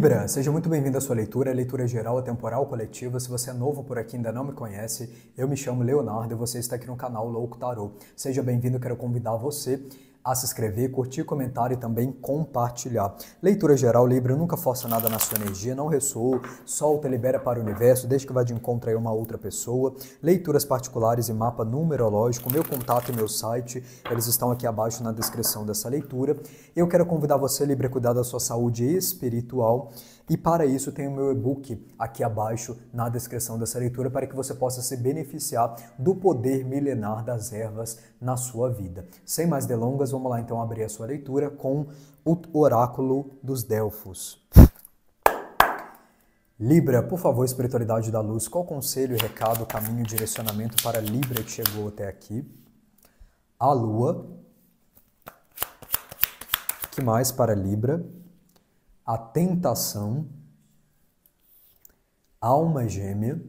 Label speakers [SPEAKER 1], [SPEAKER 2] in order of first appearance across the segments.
[SPEAKER 1] Libra, seja muito bem-vindo à sua leitura, leitura geral, temporal, coletiva. Se você é novo por aqui e ainda não me conhece, eu me chamo Leonardo e você está aqui no canal Louco Tarot. Seja bem-vindo, quero convidar você a se inscrever, curtir, comentar e também compartilhar. Leitura geral, Libra, nunca força nada na sua energia, não ressoa, solta, libera para o universo, desde que vá de encontro a uma outra pessoa. Leituras particulares e mapa numerológico, meu contato e meu site, eles estão aqui abaixo na descrição dessa leitura. Eu quero convidar você, Libra, a cuidar da sua saúde espiritual. E para isso tem o meu e-book aqui abaixo na descrição dessa leitura para que você possa se beneficiar do poder milenar das ervas na sua vida. Sem mais delongas, Lucas, vamos lá então abrir a sua leitura com o Oráculo dos Delfos. Libra, por favor, espiritualidade da luz, qual conselho, recado, caminho, direcionamento para Libra que chegou até aqui? A Lua. que mais para Libra? A tentação. Alma gêmea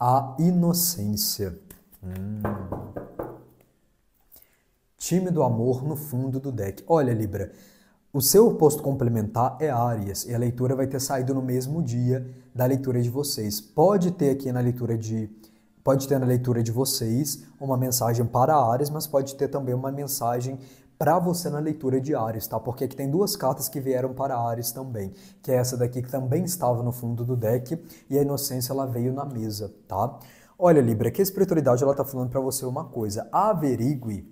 [SPEAKER 1] a inocência. Hum. Tímido amor no fundo do deck. Olha, Libra, o seu oposto complementar é Áries e a leitura vai ter saído no mesmo dia da leitura de vocês. Pode ter aqui na leitura de pode ter na leitura de vocês uma mensagem para Áries, mas pode ter também uma mensagem para você na leitura de Ares, tá? Porque aqui tem duas cartas que vieram para Ares também, que é essa daqui que também estava no fundo do deck e a inocência ela veio na mesa, tá? Olha, Libra, que a espiritualidade ela tá falando para você uma coisa, averigue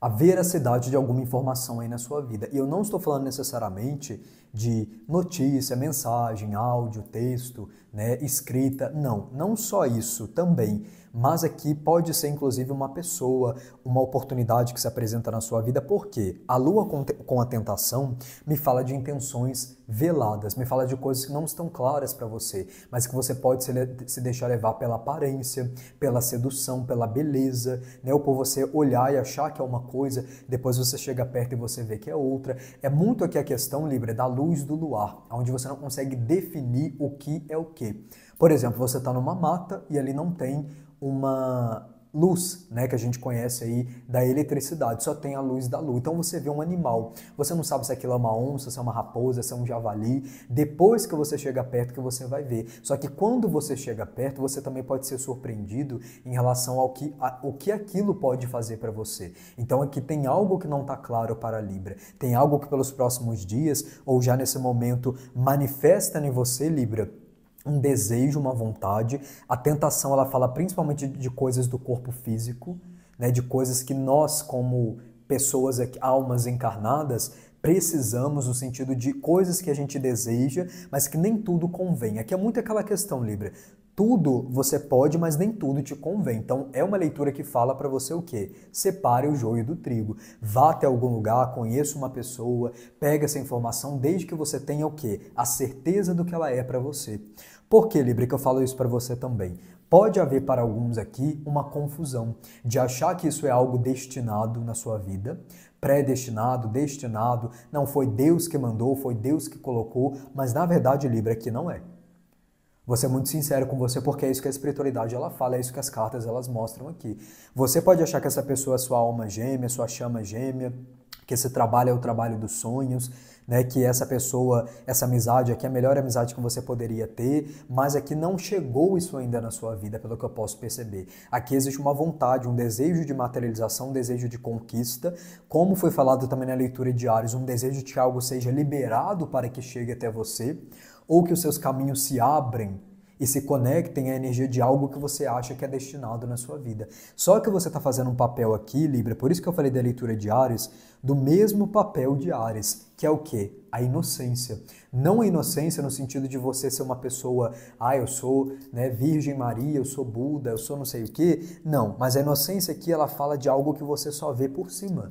[SPEAKER 1] a veracidade de alguma informação aí na sua vida. E eu não estou falando necessariamente de notícia, mensagem, áudio, texto, né, escrita, não, não só isso também, mas aqui pode ser inclusive uma pessoa, uma oportunidade que se apresenta na sua vida, porque a lua com a tentação me fala de intenções veladas, me fala de coisas que não estão claras para você, mas que você pode se, deixar levar pela aparência, pela sedução, pela beleza, né? ou por você olhar e achar que é uma coisa, depois você chega perto e você vê que é outra. É muito aqui a questão, Libra, da luz do luar, onde você não consegue definir o que é o que. Por exemplo, você está numa mata e ali não tem uma luz, né, que a gente conhece aí da eletricidade, só tem a luz da lua. Então você vê um animal, você não sabe se aquilo é uma onça, se é uma raposa, se é um javali, depois que você chega perto que você vai ver. Só que quando você chega perto, você também pode ser surpreendido em relação ao que a, o que aquilo pode fazer para você. Então aqui tem algo que não está claro para a Libra. Tem algo que pelos próximos dias ou já nesse momento manifesta em você, Libra, um desejo, uma vontade. A tentação ela fala principalmente de coisas do corpo físico, né, de coisas que nós como pessoas, almas encarnadas, precisamos no sentido de coisas que a gente deseja, mas que nem tudo convém. Aqui é muito aquela questão, Libra. Tudo você pode, mas nem tudo te convém. Então é uma leitura que fala para você o quê? Separe o joio do trigo. Vá até algum lugar, conheça uma pessoa, pega essa informação desde que você tenha o quê? A certeza do que ela é para você. Por que, Libra, que eu falo isso para você também? Pode haver para alguns aqui uma confusão de achar que isso é algo destinado na sua vida, predestinado, destinado, não foi Deus que mandou, foi Deus que colocou, mas na verdade, Libra, que não é. Você é muito sincero com você porque é isso que a espiritualidade ela fala, é isso que as cartas elas mostram aqui. Você pode achar que essa pessoa é sua alma gêmea, sua chama gêmea, que esse trabalho é o trabalho dos sonhos, né? Que essa pessoa, essa amizade aqui é a melhor amizade que você poderia ter, mas aqui é não chegou isso ainda na sua vida, pelo que eu posso perceber. Aqui existe uma vontade, um desejo de materialização, um desejo de conquista, como foi falado também na leitura de Ares, um desejo de que algo seja liberado para que chegue até você, ou que os seus caminhos se abrem e se conectem à energia de algo que você acha que é destinado na sua vida. Só que você está fazendo um papel aqui, Libra, por isso que eu falei da leitura de Ares, do mesmo papel de Ares, que é o quê? A inocência. Não a inocência no sentido de você ser uma pessoa, ah, eu sou né, Virgem Maria, eu sou Buda, eu sou não sei o quê. Não, mas a inocência aqui ela fala de algo que você só vê por cima.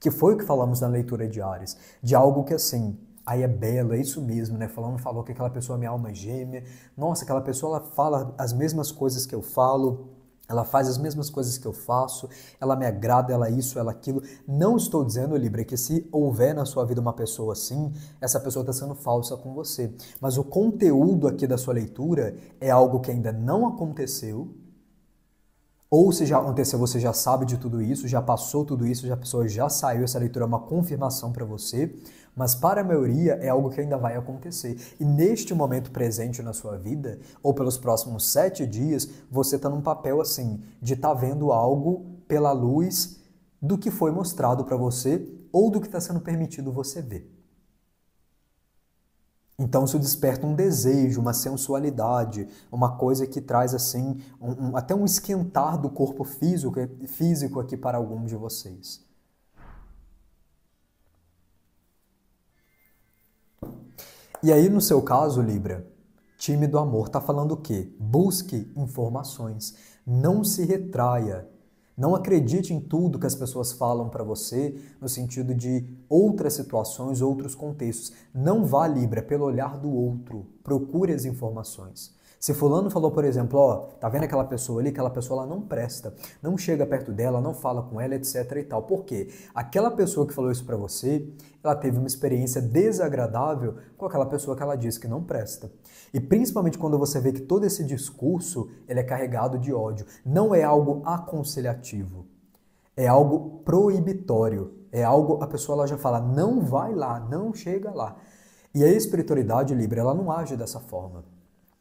[SPEAKER 1] Que foi o que falamos na leitura de Ares, de algo que assim, Aí é bela, é isso mesmo, né? Falando, falou que aquela pessoa é minha alma gêmea. Nossa, aquela pessoa ela fala as mesmas coisas que eu falo. Ela faz as mesmas coisas que eu faço, ela me agrada, ela isso, ela aquilo. Não estou dizendo, Libra, que se houver na sua vida uma pessoa assim, essa pessoa está sendo falsa com você. Mas o conteúdo aqui da sua leitura é algo que ainda não aconteceu. Ou se já aconteceu, você já sabe de tudo isso, já passou tudo isso, já a pessoa já saiu, essa leitura é uma confirmação para você. Mas para a maioria é algo que ainda vai acontecer. E neste momento presente na sua vida, ou pelos próximos sete dias, você está num papel assim, de estar tá vendo algo pela luz do que foi mostrado para você ou do que está sendo permitido você ver. Então se desperta um desejo, uma sensualidade, uma coisa que traz assim um, um, até um esquentar do corpo físico, físico aqui para alguns de vocês. E aí, no seu caso, Libra, time do amor está falando o quê? Busque informações, não se retraia. Não acredite em tudo que as pessoas falam para você, no sentido de outras situações, outros contextos. Não vá, Libra, pelo olhar do outro. Procure as informações. Se fulano falou, por exemplo, ó, tá vendo aquela pessoa ali, aquela pessoa ela não presta, não chega perto dela, não fala com ela, etc e tal. Por quê? Aquela pessoa que falou isso para você, ela teve uma experiência desagradável com aquela pessoa que ela disse que não presta. E principalmente quando você vê que todo esse discurso, ele é carregado de ódio, não é algo aconselhativo. É algo proibitório, é algo a pessoa ela já fala, não vai lá, não chega lá. E a espiritualidade livre, ela não age dessa forma.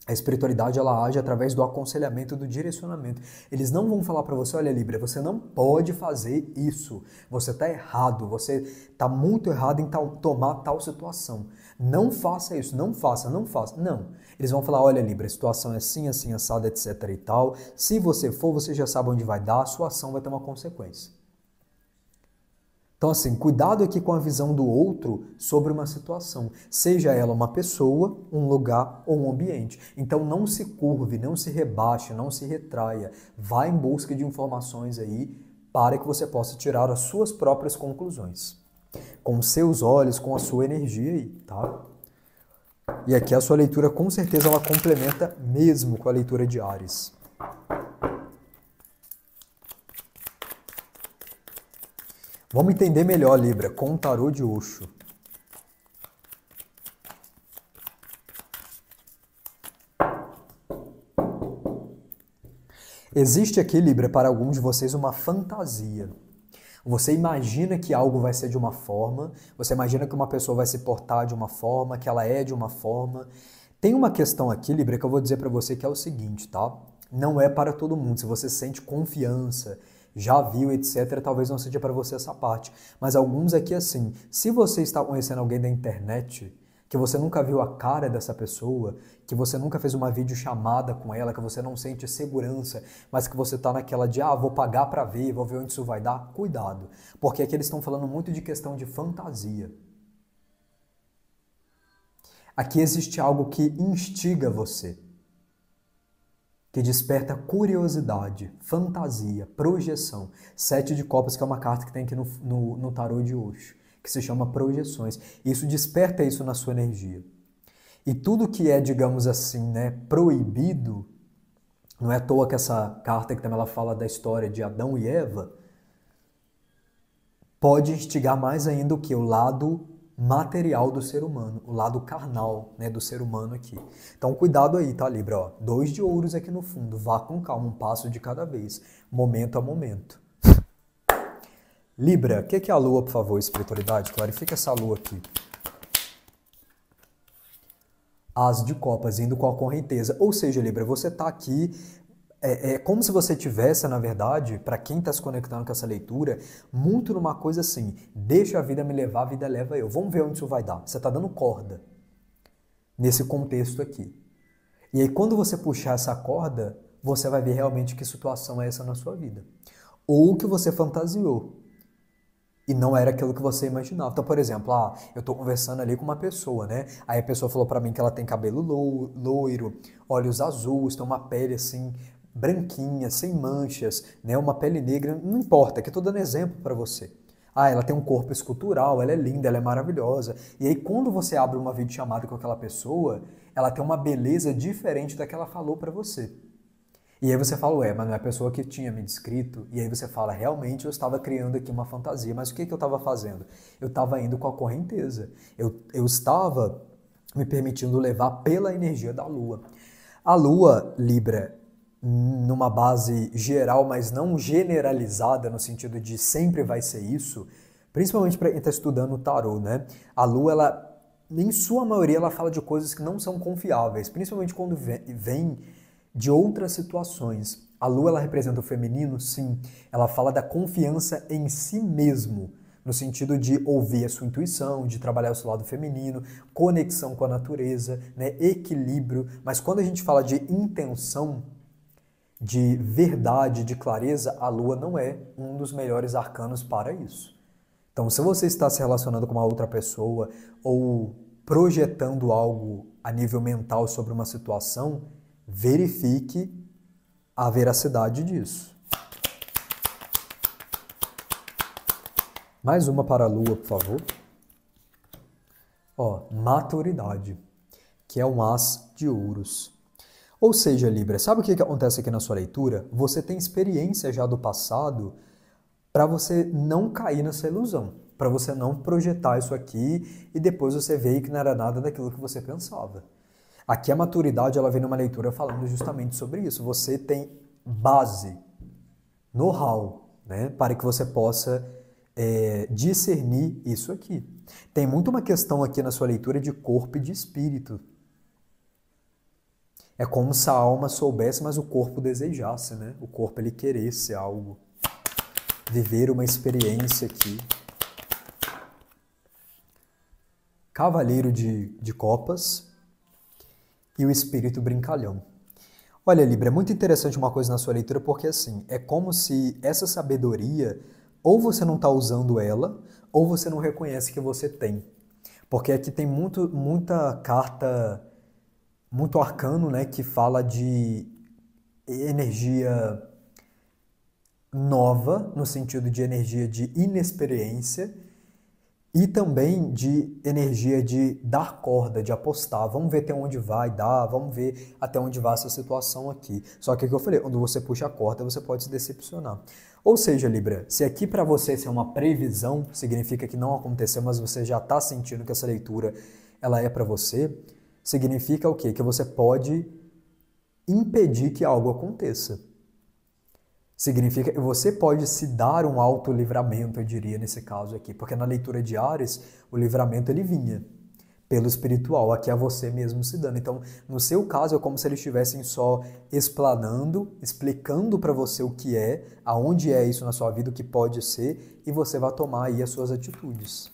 [SPEAKER 1] A espiritualidade ela age através do aconselhamento, do direcionamento. Eles não vão falar para você, olha Libra, você não pode fazer isso. Você está errado, você está muito errado em tal, tomar tal situação. Não faça isso, não faça, não faça. Não. Eles vão falar, olha Libra, a situação é assim, assim, assada, etc e tal. Se você for, você já sabe onde vai dar, a sua ação vai ter uma consequência. Então, assim, cuidado aqui com a visão do outro sobre uma situação, seja ela uma pessoa, um lugar ou um ambiente. Então, não se curve, não se rebaixe, não se retraia. Vá em busca de informações aí para que você possa tirar as suas próprias conclusões. Com seus olhos, com a sua energia aí, tá? E aqui a sua leitura, com certeza, ela complementa mesmo com a leitura de Ares. Vamos entender melhor, Libra, com o tarô de Oxo. Existe aqui, Libra, para alguns de vocês uma fantasia. Você imagina que algo vai ser de uma forma, você imagina que uma pessoa vai se portar de uma forma, que ela é de uma forma. Tem uma questão aqui, Libra, que eu vou dizer para você que é o seguinte, tá? Não é para todo mundo. Se você sente confiança, já viu, etc., talvez não seja para você essa parte. Mas alguns aqui assim, se você está conhecendo alguém da internet, que você nunca viu a cara dessa pessoa, que você nunca fez uma videochamada com ela, que você não sente segurança, mas que você está naquela de ah, vou pagar para ver, vou ver onde isso vai dar, cuidado, porque aqui eles estão falando muito de questão de fantasia. Aqui existe algo que instiga você que desperta curiosidade, fantasia, projeção. Sete de copas, que é uma carta que tem aqui no, no, no tarô de Oxo, que se chama projeções. Isso desperta isso na sua energia. E tudo que é, digamos assim, né, proibido, não é à toa que essa carta que também ela fala da história de Adão e Eva, pode instigar mais ainda o que? O lado material do ser humano, o lado carnal né, do ser humano aqui. Então cuidado aí, tá, Libra? Ó, dois de ouros aqui no fundo, vá com calma, um passo de cada vez, momento a momento. Libra, o que, que é a lua, por favor, espiritualidade? Clarifica essa lua aqui. As de copas, indo com a correnteza. Ou seja, Libra, você está aqui é, é, como se você tivesse, na verdade, para quem está se conectando com essa leitura, muito numa coisa assim: deixa a vida me levar, a vida leva eu. Vamos ver onde isso vai dar. Você está dando corda nesse contexto aqui. E aí, quando você puxar essa corda, você vai ver realmente que situação é essa na sua vida. Ou o que você fantasiou. E não era aquilo que você imaginava. Então, por exemplo, ah, eu estou conversando ali com uma pessoa, né? Aí a pessoa falou para mim que ela tem cabelo loiro, olhos azuis, tem uma pele assim branquinha, sem manchas, né, uma pele negra, não importa, que eu estou dando exemplo para você. Ah, ela tem um corpo escultural, ela é linda, ela é maravilhosa. E aí, quando você abre uma videochamada com aquela pessoa, ela tem uma beleza diferente da que ela falou para você. E aí você fala, ué, mas não é a pessoa que tinha me descrito. E aí você fala, realmente eu estava criando aqui uma fantasia, mas o que, que eu estava fazendo? Eu estava indo com a correnteza. Eu, eu estava me permitindo levar pela energia da lua. A lua, Libra, numa base geral, mas não generalizada, no sentido de sempre vai ser isso, principalmente para quem está estudando o tarô, né? A lua, ela, em sua maioria, ela fala de coisas que não são confiáveis, principalmente quando vem de outras situações. A lua, ela representa o feminino, sim, ela fala da confiança em si mesmo. No sentido de ouvir a sua intuição, de trabalhar o seu lado feminino, conexão com a natureza, né? equilíbrio. Mas quando a gente fala de intenção, de verdade, de clareza, a lua não é um dos melhores arcanos para isso. Então, se você está se relacionando com uma outra pessoa ou projetando algo a nível mental sobre uma situação, verifique a veracidade disso. Mais uma para a lua, por favor. Ó, maturidade, que é um as de ouros. Ou seja, Libra, sabe o que acontece aqui na sua leitura? Você tem experiência já do passado para você não cair nessa ilusão, para você não projetar isso aqui e depois você ver que não era nada daquilo que você pensava. Aqui a maturidade ela vem numa leitura falando justamente sobre isso. Você tem base, know-how, né, para que você possa é, discernir isso aqui. Tem muito uma questão aqui na sua leitura de corpo e de espírito é como se a alma soubesse, mas o corpo desejasse, né? O corpo ele queresse algo. Viver uma experiência aqui. Cavaleiro de, de Copas e o Espírito Brincalhão. Olha, Libra, é muito interessante uma coisa na sua leitura, porque assim, é como se essa sabedoria, ou você não está usando ela, ou você não reconhece que você tem. Porque aqui tem muito, muita carta muito arcano, né, que fala de energia nova, no sentido de energia de inexperiência, e também de energia de dar corda, de apostar. Vamos ver até onde vai dar, vamos ver até onde vai essa situação aqui. Só que o que eu falei, quando você puxa a corda, você pode se decepcionar. Ou seja, Libra, se aqui para você é uma previsão, significa que não aconteceu, mas você já está sentindo que essa leitura ela é para você, Significa o quê? Que você pode impedir que algo aconteça. Significa que você pode se dar um alto livramento, eu diria nesse caso aqui, porque na leitura de Ares, o livramento ele vinha pelo espiritual, aqui é você mesmo se dando. Então, no seu caso, é como se eles estivessem só explanando, explicando para você o que é, aonde é isso na sua vida, o que pode ser, e você vai tomar aí as suas atitudes.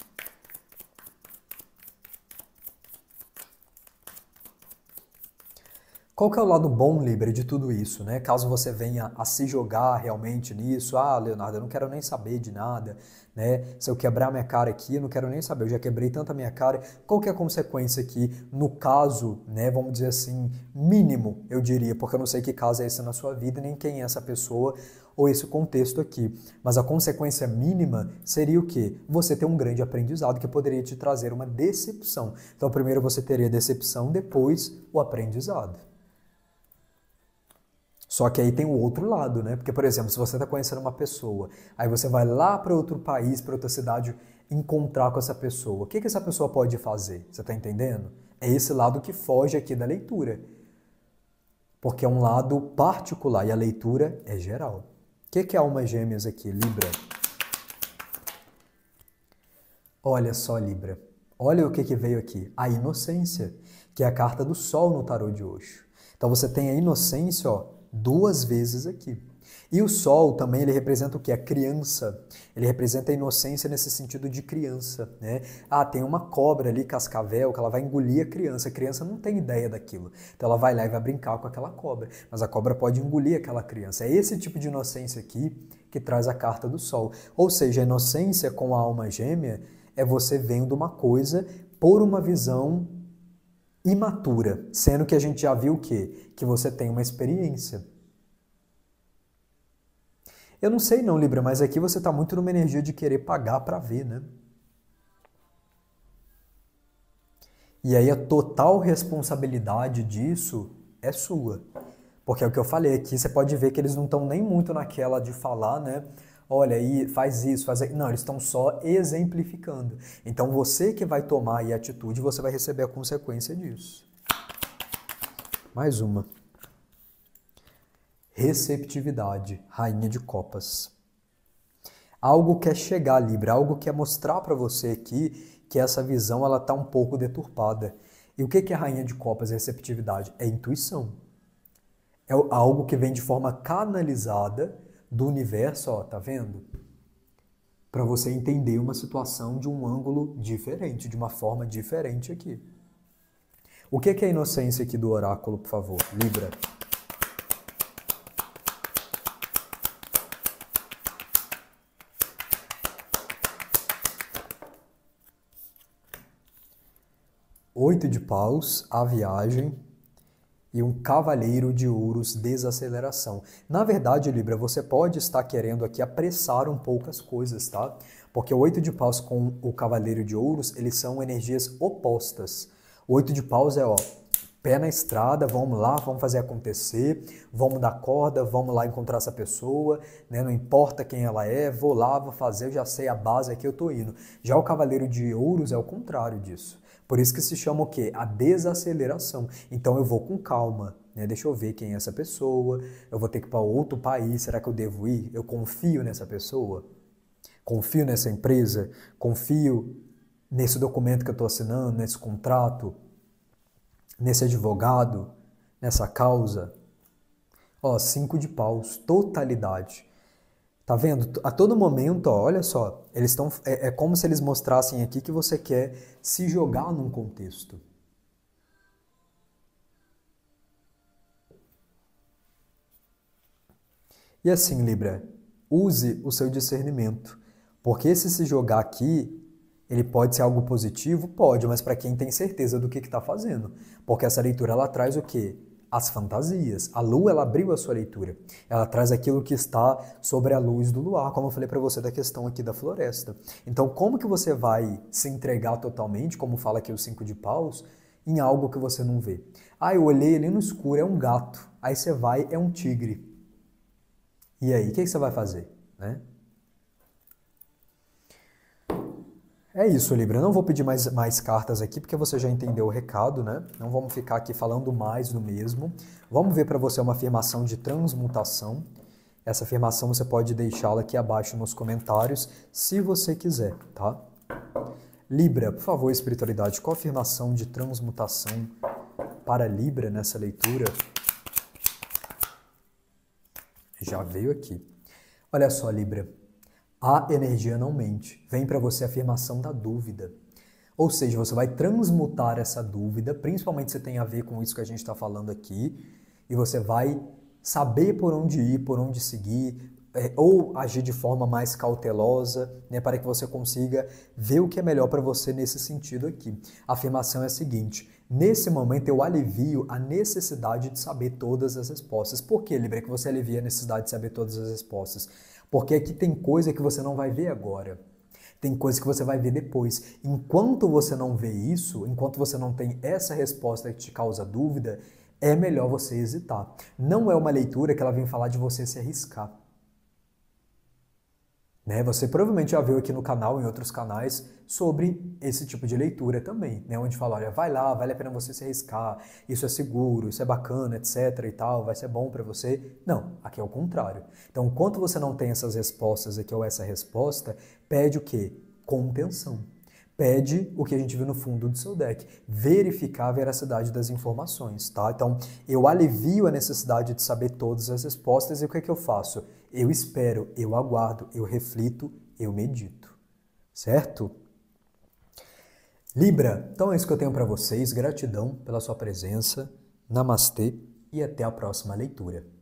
[SPEAKER 1] Qual que é o lado bom, Libre, de tudo isso, né? Caso você venha a se jogar realmente nisso, ah, Leonardo, eu não quero nem saber de nada, né? Se eu quebrar minha cara aqui, eu não quero nem saber, eu já quebrei tanta minha cara. Qual que é a consequência aqui, no caso, né, vamos dizer assim, mínimo, eu diria, porque eu não sei que caso é esse na sua vida, nem quem é essa pessoa ou esse contexto aqui. Mas a consequência mínima seria o quê? Você ter um grande aprendizado que poderia te trazer uma decepção. Então, primeiro você teria decepção, depois o aprendizado. Só que aí tem o outro lado, né? Porque, por exemplo, se você está conhecendo uma pessoa, aí você vai lá para outro país, para outra cidade, encontrar com essa pessoa. O que, que essa pessoa pode fazer? Você está entendendo? É esse lado que foge aqui da leitura. Porque é um lado particular e a leitura é geral. O que, que é almas gêmeas aqui, Libra? Olha só, Libra. Olha o que, que veio aqui. A inocência, que é a carta do sol no tarô de Oxo. Então você tem a inocência, ó, duas vezes aqui. E o sol também ele representa o que? A criança. Ele representa a inocência nesse sentido de criança, né? Ah, tem uma cobra ali, cascavel, que ela vai engolir a criança. A criança não tem ideia daquilo. Então ela vai lá e vai brincar com aquela cobra. Mas a cobra pode engolir aquela criança. É esse tipo de inocência aqui que traz a carta do sol. Ou seja, a inocência com a alma gêmea é você vendo uma coisa por uma visão imatura, sendo que a gente já viu o quê? Que você tem uma experiência. Eu não sei não, Libra, mas aqui você está muito numa energia de querer pagar para ver, né? E aí a total responsabilidade disso é sua. Porque é o que eu falei aqui, você pode ver que eles não estão nem muito naquela de falar, né? olha, aí, faz isso, faz aquilo. Não, eles estão só exemplificando. Então você que vai tomar a atitude, você vai receber a consequência disso. Mais uma. Receptividade, rainha de copas. Algo quer chegar, Libra, algo quer mostrar para você aqui que essa visão ela está um pouco deturpada. E o que é a rainha de copas e receptividade? É intuição. É algo que vem de forma canalizada do universo, ó, tá vendo? Para você entender uma situação de um ângulo diferente, de uma forma diferente aqui. O que é, é a inocência aqui do oráculo, por favor? Libra. Oito de paus, a viagem, e um cavaleiro de ouros desaceleração. Na verdade, Libra, você pode estar querendo aqui apressar um pouco as coisas, tá? Porque o oito de paus com o cavaleiro de ouros, eles são energias opostas. O oito de paus é, ó, pé na estrada, vamos lá, vamos fazer acontecer, vamos dar corda, vamos lá encontrar essa pessoa, né? não importa quem ela é, vou lá, vou fazer, eu já sei a base aqui, eu tô indo. Já o cavaleiro de ouros é o contrário disso. Por isso que se chama o quê? A desaceleração. Então eu vou com calma, né? Deixa eu ver quem é essa pessoa, eu vou ter que ir para outro país, será que eu devo ir? Eu confio nessa pessoa? Confio nessa empresa? Confio nesse documento que eu estou assinando, nesse contrato, nesse advogado, nessa causa? Ó, cinco de paus, totalidade. Tá vendo? A todo momento, ó, olha só, eles estão é, é como se eles mostrassem aqui que você quer se jogar num contexto. E assim, Libra, use o seu discernimento, porque se se jogar aqui, ele pode ser algo positivo, pode, mas para quem tem certeza do que está fazendo, porque essa leitura ela traz o quê? as fantasias. A lua ela abriu a sua leitura. Ela traz aquilo que está sobre a luz do luar, como eu falei para você da questão aqui da floresta. Então, como que você vai se entregar totalmente, como fala aqui o cinco de paus, em algo que você não vê? Ah, eu olhei ali no escuro, é um gato. Aí você vai, é um tigre. E aí, o que, que você vai fazer, né? É isso, Libra. Eu não vou pedir mais, mais cartas aqui, porque você já entendeu o recado, né? Não vamos ficar aqui falando mais do mesmo. Vamos ver para você uma afirmação de transmutação. Essa afirmação você pode deixá-la aqui abaixo nos comentários, se você quiser, tá? Libra, por favor, espiritualidade, qual a afirmação de transmutação para Libra nessa leitura? Já veio aqui. Olha só, Libra. A energia não mente. Vem para você a afirmação da dúvida. Ou seja, você vai transmutar essa dúvida, principalmente se tem a ver com isso que a gente está falando aqui, e você vai saber por onde ir, por onde seguir, é, ou agir de forma mais cautelosa, né, para que você consiga ver o que é melhor para você nesse sentido aqui. A afirmação é a seguinte: nesse momento eu alivio a necessidade de saber todas as respostas. Por que, Libra, é que você alivia a necessidade de saber todas as respostas? Porque aqui tem coisa que você não vai ver agora. Tem coisa que você vai ver depois. Enquanto você não vê isso, enquanto você não tem essa resposta que te causa dúvida, é melhor você hesitar. Não é uma leitura que ela vem falar de você se arriscar. Né? Você provavelmente já viu aqui no canal, em outros canais, sobre esse tipo de leitura também, né? onde fala, olha, vai lá, vale a pena você se arriscar, isso é seguro, isso é bacana, etc e tal, vai ser bom para você. Não, aqui é o contrário. Então, quando você não tem essas respostas aqui ou essa resposta, pede o quê? Contenção pede o que a gente viu no fundo do seu deck, verificar a veracidade das informações, tá? Então, eu alivio a necessidade de saber todas as respostas e o que é que eu faço? Eu espero, eu aguardo, eu reflito, eu medito. Certo? Libra, então é isso que eu tenho para vocês. Gratidão pela sua presença. Namastê e até a próxima leitura.